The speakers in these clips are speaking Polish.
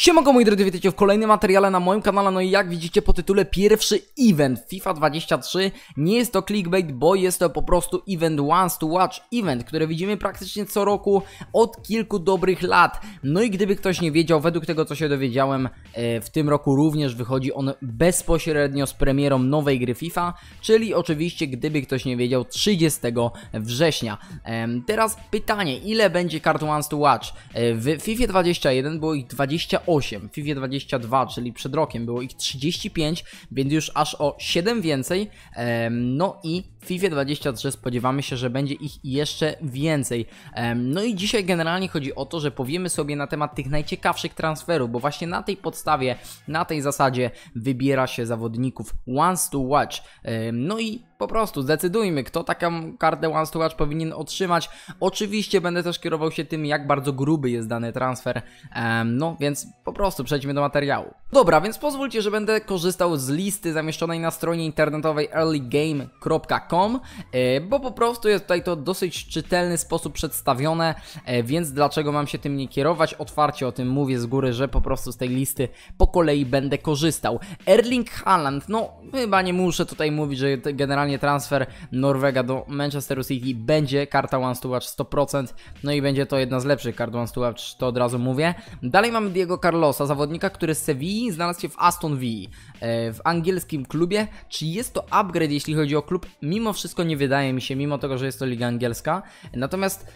Siemanko moi drodzy, witajcie w kolejnym materiale na moim kanale, no i jak widzicie po tytule pierwszy event FIFA 23 nie jest to clickbait, bo jest to po prostu event once to watch event, który widzimy praktycznie co roku od kilku dobrych lat. No i gdyby ktoś nie wiedział, według tego co się dowiedziałem, e, w tym roku również wychodzi on bezpośrednio z premierą nowej gry FIFA, czyli oczywiście gdyby ktoś nie wiedział 30 września. Teraz pytanie, ile będzie kart once to watch? E, w FIFA 21 było ich 20 28, FIFA 22, czyli przed rokiem było ich 35, więc już aż o 7 więcej. No i w FIFA 23 spodziewamy się, że będzie ich jeszcze więcej. No i dzisiaj generalnie chodzi o to, że powiemy sobie na temat tych najciekawszych transferów, bo właśnie na tej podstawie, na tej zasadzie wybiera się zawodników once to watch. No i po prostu zdecydujmy, kto taką kartę One Storage powinien otrzymać. Oczywiście będę też kierował się tym, jak bardzo gruby jest dany transfer. no, więc po prostu przejdźmy do materiału. Dobra, więc pozwólcie, że będę korzystał z listy zamieszczonej na stronie internetowej earlygame.com, e, bo po prostu jest tutaj to dosyć czytelny sposób przedstawione, e, więc dlaczego mam się tym nie kierować? Otwarcie o tym mówię z góry, że po prostu z tej listy po kolei będę korzystał. Erling Haaland, no chyba nie muszę tutaj mówić, że generalnie generalnie transfer Norwega do Manchesteru City będzie karta One to Watch 100%, no i będzie to jedna z lepszych kart One to Watch, to od razu mówię. Dalej mamy Diego Carlosa, zawodnika, który z Sevilla znalazł się w Aston Villa, e, w angielskim klubie. Czy jest to upgrade, jeśli chodzi o klub? Mimo wszystko nie wydaje mi się, mimo tego, że jest to liga angielska. Natomiast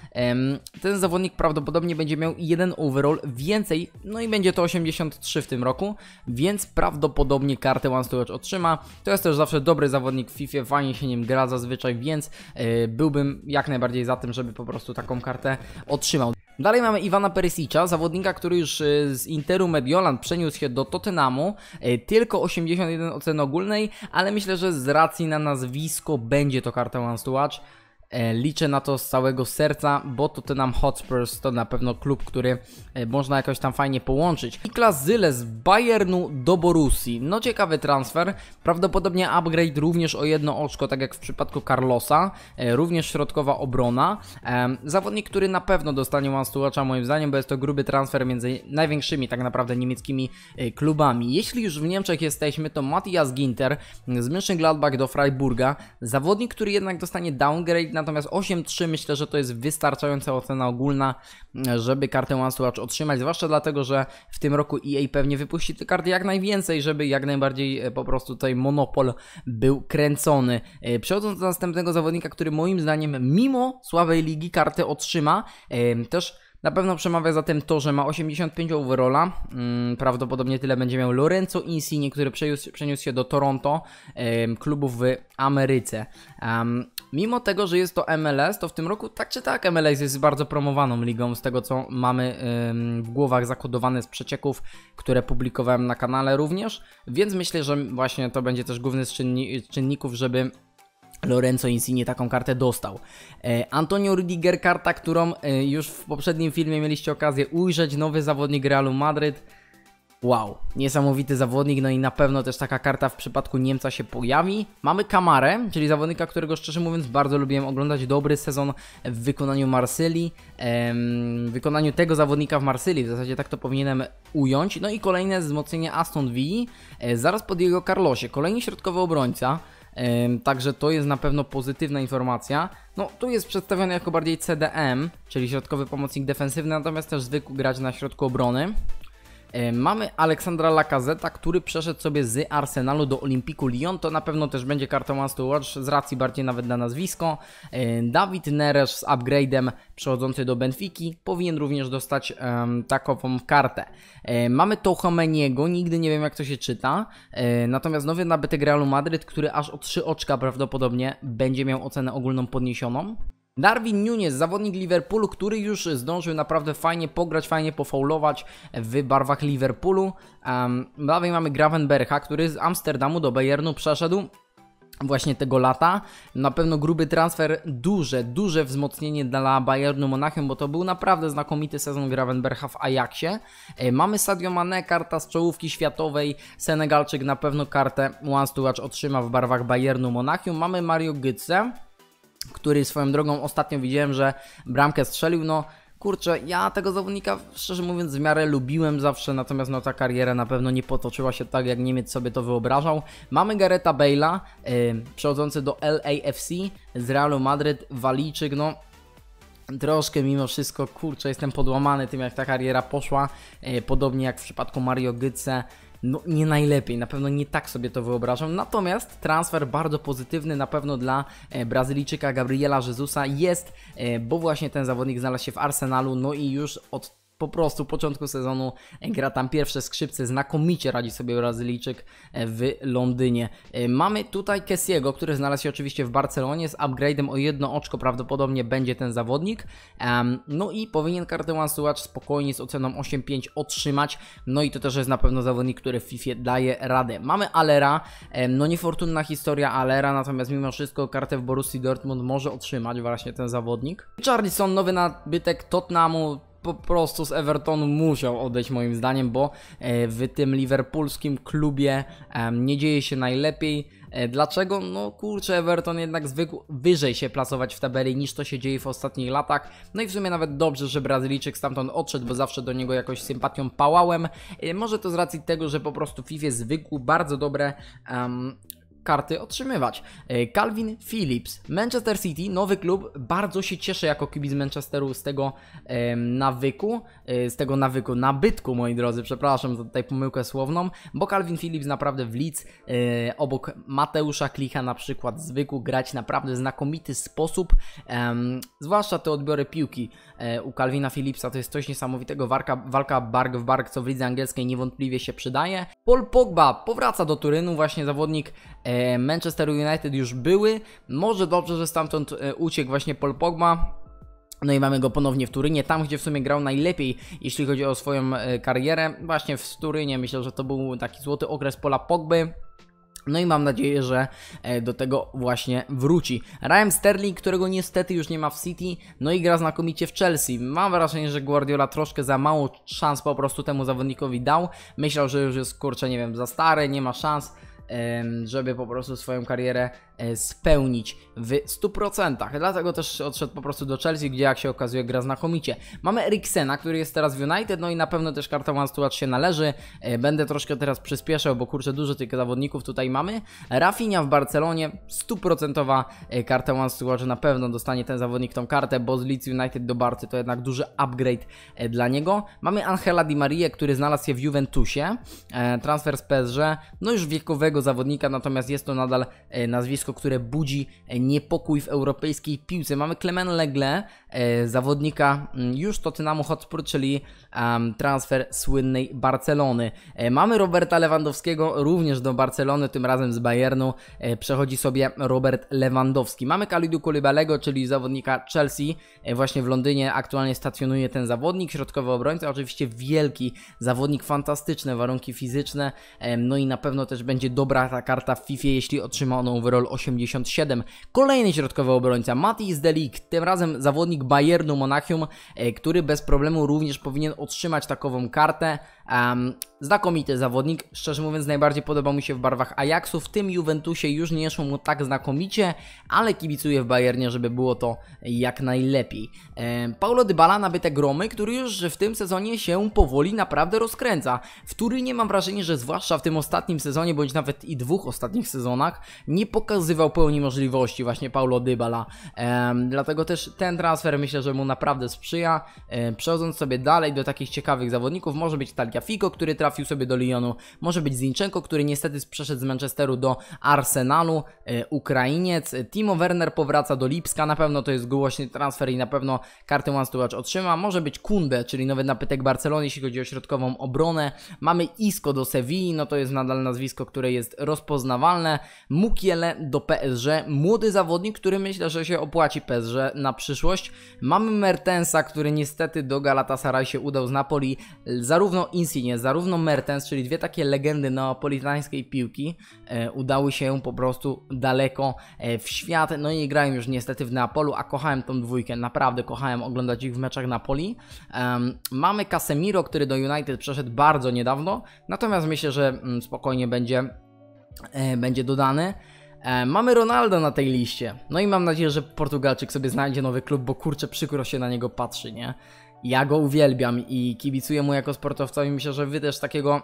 ten zawodnik prawdopodobnie będzie miał jeden overall więcej, no i będzie to 83 w tym roku, więc prawdopodobnie kartę One to Watch otrzyma. To jest też zawsze dobry zawodnik w FIFA fajnie się nim gra zazwyczaj, więc e, byłbym jak najbardziej za tym, żeby po prostu taką kartę otrzymał. Dalej mamy Iwana Perisicza, zawodnika, który już e, z Interu Mediolan przeniósł się do Tottenhamu. E, tylko 81 ocen ogólnej, ale myślę, że z racji na nazwisko będzie to karta One to Watch. E, liczę na to z całego serca, bo Tottenham Hotspurs to na pewno klub, który e, można jakoś tam fajnie połączyć. Niklas Zyle z Bayernu do Borussii. No ciekawy transfer. Prawdopodobnie upgrade również o jedno oczko, tak jak w przypadku Carlosa. E, również środkowa obrona. Zawodnik, który na pewno dostanie One moim zdaniem, bo jest to gruby transfer między największymi tak naprawdę niemieckimi klubami. Jeśli już w Niemczech jesteśmy, to Matthias Ginter z Mönchengladbach do Freiburga. Zawodnik, który jednak dostanie downgrade na natomiast 8-3 myślę, że to jest wystarczająca ocena ogólna, żeby kartę One Watch otrzymać, zwłaszcza dlatego, że w tym roku EA pewnie wypuści te karty jak najwięcej, żeby jak najbardziej e, po prostu tutaj monopol był kręcony. E, przechodząc do następnego zawodnika, który moim zdaniem mimo słabej ligi kartę otrzyma, e, też na pewno przemawia za tym to, że ma 85 overalla, mm, prawdopodobnie tyle będzie miał Lorenzo Insigne, który przeniósł, przeniósł się do Toronto, klubów w Ameryce. Mimo tego, że jest to MLS, to w tym roku tak czy tak MLS jest bardzo promowaną ligą, z tego co mamy w głowach zakodowane z przecieków, które publikowałem na kanale również, więc myślę, że właśnie to będzie też główny z czynników, żeby Lorenzo Insigne taką kartę dostał. E, Antonio Rudiger karta, którą e, już w poprzednim filmie mieliście okazję ujrzeć, nowy zawodnik Realu Madryt. Wow, niesamowity zawodnik, no i na pewno też taka karta w przypadku Niemca się pojawi. Mamy Kamarę, czyli zawodnika, którego szczerze mówiąc bardzo lubiłem oglądać. Dobry sezon w wykonaniu Marsylii, w wykonaniu tego zawodnika w Marsylii, w zasadzie tak to powinienem ująć. No i kolejne wzmocnienie Aston Villa, e, zaraz pod jego Carlosie, kolejny środkowy obrońca. Także to jest na pewno pozytywna informacja. No tu jest przedstawiony jako bardziej CDM, czyli środkowy pomocnik defensywny, natomiast też zwykł grać na środku obrony. E, mamy Aleksandra Lacazeta, który przeszedł sobie z Arsenalu do Olimpiku Lyon. To na pewno też będzie kartą Must Watch, z racji bardziej nawet na nazwisko. E, Dawid Neres z upgrade'em przechodzący do Benfiki powinien również dostać um, takową kartę. E, mamy Tochomeniego, nigdy nie wiem jak to się czyta. Natomiast nowy nabytek Realu Madryt, który aż o 3 oczka prawdopodobnie będzie miał ocenę ogólną podniesioną. Darwin Nunez, zawodnik Liverpoolu, który już zdążył naprawdę fajnie pograć, fajnie pofaulować w barwach Liverpoolu. Um, dalej mamy Gravenbercha, który z Amsterdamu do Bayernu przeszedł właśnie tego lata. Na pewno gruby transfer, duże, duże wzmocnienie dla Bayernu Monachium, bo to był naprawdę znakomity sezon Gravenbercha w Ajaxie. E, mamy Sadio Mane, karta z czołówki światowej, Senegalczyk na pewno kartę One Watch otrzyma w barwach Bayernu Monachium. Mamy Mario Götze, który swoją drogą ostatnio widziałem, że bramkę strzelił, no kurczę, ja tego zawodnika szczerze mówiąc w miarę lubiłem zawsze, natomiast no ta kariera na pewno nie potoczyła się tak, jak Niemiec sobie to wyobrażał. Mamy Gareta Bale'a, yy, przechodzący do LAFC z Realu Madryt, Walijczyk, no troszkę mimo wszystko, kurczę, jestem podłamany tym, jak ta kariera poszła. Y, podobnie jak w przypadku Mario Gytse, no nie najlepiej, na pewno nie tak sobie to wyobrażam. Natomiast transfer bardzo pozytywny na pewno dla e, Brazylijczyka Gabriela Jezusa jest, e, bo właśnie ten zawodnik znalazł się w Arsenalu, no i już od po prostu początku sezonu e, gra tam pierwsze skrzypce, znakomicie radzi sobie Brazylijczyk e, w Londynie. E, mamy tutaj Kessiego, który znalazł się oczywiście w Barcelonie z upgrade'em o jedno oczko, prawdopodobnie będzie ten zawodnik. No i powinien kartę Łansułacz spokojnie z oceną 8.5 otrzymać, no i to też jest na pewno zawodnik, który w FIFA daje radę. Mamy Alera, no niefortunna historia Alera, natomiast mimo wszystko kartę w Borussii Dortmund może otrzymać właśnie ten zawodnik. Charlison, nowy nabytek Tottenhamu, po prostu z Evertonu musiał odejść moim zdaniem, bo e, w tym liverpoolskim klubie nie dzieje się najlepiej. E, dlaczego? No kurczę, Everton jednak zwykł wyżej się plasować w tabeli niż to się dzieje w ostatnich latach. No i w sumie nawet dobrze, że Brazylijczyk stamtąd odszedł, bo zawsze do niego jakoś sympatią pałałem. E, może to z racji tego, że po prostu FIFA zwykł bardzo dobre um, karty otrzymywać. E, Calvin Phillips, Manchester City, nowy klub, bardzo się cieszę jako kibic Manchesteru z tego e, nawyku, e, z tego nawyku, nabytku moi drodzy, przepraszam za tutaj pomyłkę słowną, bo Calvin Phillips naprawdę w Leeds e, obok Mateusza Klicha na przykład zwykł grać naprawdę w znakomity sposób, zwłaszcza te odbiory piłki e, u Calvina Phillipsa to jest coś niesamowitego, walka, walka bark w bark, co w lidze angielskiej niewątpliwie się przydaje. Paul Pogba powraca do Turynu, właśnie zawodnik e, E, Manchester United już były. Może dobrze, że stamtąd e, uciekł właśnie Paul Pogba. No i mamy go ponownie w Turynie, tam gdzie w sumie grał najlepiej, jeśli chodzi o swoją e, karierę. Właśnie w Turynie myślę, że to był taki złoty okres pola Pogby. No i mam nadzieję, że do tego właśnie wróci. Raheem Sterling, którego niestety już nie ma w City, no i gra znakomicie w Chelsea. Mam wrażenie, że Guardiola troszkę za mało szans po prostu temu zawodnikowi dał. Myślał, że już jest kurczę, nie wiem, za stary, nie ma szans żeby po prostu swoją karierę E, spełnić w 100%. Dlatego też odszedł po prostu do Chelsea, gdzie jak się okazuje gra znakomicie. Mamy Eriksena, który jest teraz w United, no i na pewno też karta Manstuat się należy. E, będę troszkę teraz przyspieszał, bo kurczę dużo tych zawodników tutaj mamy. Rafinha w Barcelonie, 100% e, karta Manstuat, że na pewno dostanie ten zawodnik tą kartę, bo z Leeds United do Barcy to jednak duży upgrade dla niego. Mamy Angela Di Maria, który znalazł się w Juventusie, transfer z PSG, no już wiekowego zawodnika, natomiast jest to nadal nazwisko które budzi niepokój w europejskiej piłce. Mamy Clement Legle, E, zawodnika mm, już Tottenhamu Hotspur, czyli transfer słynnej Barcelony. E, mamy Roberta Lewandowskiego również do Barcelony, tym razem z Bayernu e, przechodzi sobie Robert Lewandowski. Mamy Kalidu Kulibalego, czyli zawodnika Chelsea, właśnie w Londynie aktualnie stacjonuje ten zawodnik, środkowy obrońca, oczywiście wielki zawodnik, fantastyczne warunki fizyczne, no i na pewno też będzie dobra ta karta w FIFA, jeśli otrzyma oną overall 87. Kolejny środkowy obrońca, Matis Delic, tym razem zawodnik zawodnik Bayernu Monachium, e, który bez problemu również powinien otrzymać takową kartę, Um, znakomity zawodnik, szczerze mówiąc najbardziej podobał mi się w barwach Ajaxu, w tym Juventusie już nie szło mu tak znakomicie, ale kibicuję w Bayernie, żeby było to jak najlepiej. Paulo Dybala nabyte gromy, który już w tym sezonie się powoli naprawdę rozkręca. W Turynie mam wrażenie, że zwłaszcza w tym ostatnim sezonie, bądź nawet i dwóch ostatnich sezonach, nie pokazywał pełni możliwości właśnie Paulo Dybala. dlatego też ten transfer myślę, że mu naprawdę sprzyja. E, przechodząc sobie dalej do takich ciekawych zawodników, może być tak Tagliafico, który trafił sobie do Lyonu, może być Zinchenko, który niestety przeszedł z Manchesteru do Arsenalu, e, Ukrainiec, e, Timo Werner powraca do Lipska, na pewno to jest głośny transfer i na pewno kartę One Stewatch otrzyma, może być Kunde, czyli nowy napytek Barcelony, jeśli chodzi o środkową obronę, mamy Isco do Sewilli, no to jest nadal nazwisko, które jest rozpoznawalne, Mukiele do PSG, młody zawodnik, który myślę, że się opłaci PSG na przyszłość, mamy Mertensa, który niestety do Galatasaray się udał z Napoli, zarówno Insigne, zarówno Mertens, czyli dwie takie legendy neapolitańskiej piłki, e, udały się po prostu daleko e, w świat. No i grałem już niestety w Neapolu, a kochałem tą dwójkę, naprawdę kochałem oglądać ich w meczach Napoli. mamy Casemiro, który do United przeszedł bardzo niedawno, natomiast myślę, że mm, spokojnie będzie, e, będzie dodany. Mamy Ronaldo na tej liście. No i mam nadzieję, że Portugalczyk sobie znajdzie nowy klub, bo kurczę, przykro się na niego patrzy, nie? Ja go uwielbiam i kibicuję mu jako sportowcowi. Myślę, że wy też takiego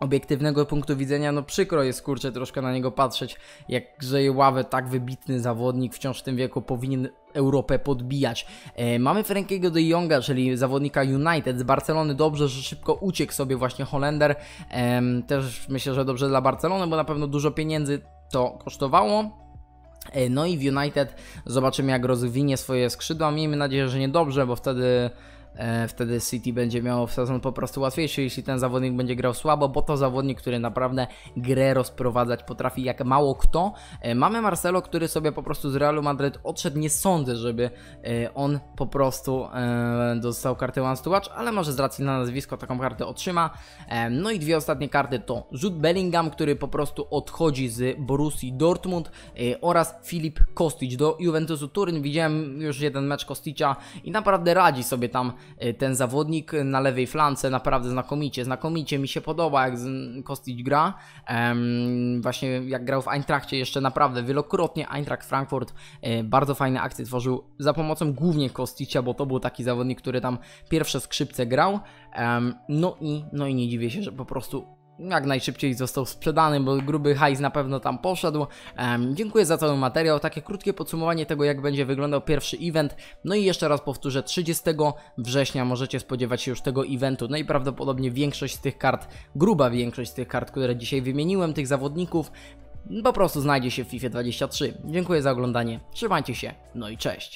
obiektywnego punktu widzenia, no przykro jest kurczę troszkę na niego patrzeć, jak grzeje ławę tak wybitny zawodnik wciąż w tym wieku powinien Europę podbijać. E, mamy Frankiego de Jonga, czyli zawodnika United z Barcelony. Dobrze, że szybko uciekł sobie właśnie Holender. E, też myślę, że dobrze dla Barcelony, bo na pewno dużo pieniędzy to kosztowało. E, no i w United zobaczymy jak rozwinie swoje skrzydła. Miejmy nadzieję, że nie dobrze, bo wtedy E, wtedy City będzie miało sezon po prostu łatwiejszy, jeśli ten zawodnik będzie grał słabo, bo to zawodnik, który naprawdę grę rozprowadzać potrafi jak mało kto. E, mamy Marcelo, który sobie po prostu z Realu Madryt odszedł, nie sądzę, żeby e, on po prostu dostał kartę One to Watch, ale może z racji na nazwisko taką kartę otrzyma. No i dwie ostatnie karty to rzut Bellingham, który po prostu odchodzi z Borussii Dortmund oraz Filip Kostic do Juventusu Turyn. Widziałem już jeden mecz Kosticia i naprawdę radzi sobie tam Y, ten zawodnik na lewej flance naprawdę znakomicie, znakomicie mi się podoba, jak Kostic gra. Właśnie jak grał w Eintrachcie jeszcze naprawdę wielokrotnie Eintracht Frankfurt y, bardzo fajne akcje tworzył za pomocą głównie Kosticia, bo to był taki zawodnik, który tam pierwsze skrzypce grał. No i, no i nie dziwię się, że po prostu jak najszybciej został sprzedany, bo gruby hajs na pewno tam poszedł. Um, dziękuję za cały materiał, takie krótkie podsumowanie tego jak będzie wyglądał pierwszy event. No i jeszcze raz powtórzę, 30 września możecie spodziewać się już tego eventu. No i prawdopodobnie większość z tych kart, gruba większość z tych kart, które dzisiaj wymieniłem, tych zawodników, po prostu znajdzie się w FIFA 23. Dziękuję za oglądanie, trzymajcie się, no i cześć.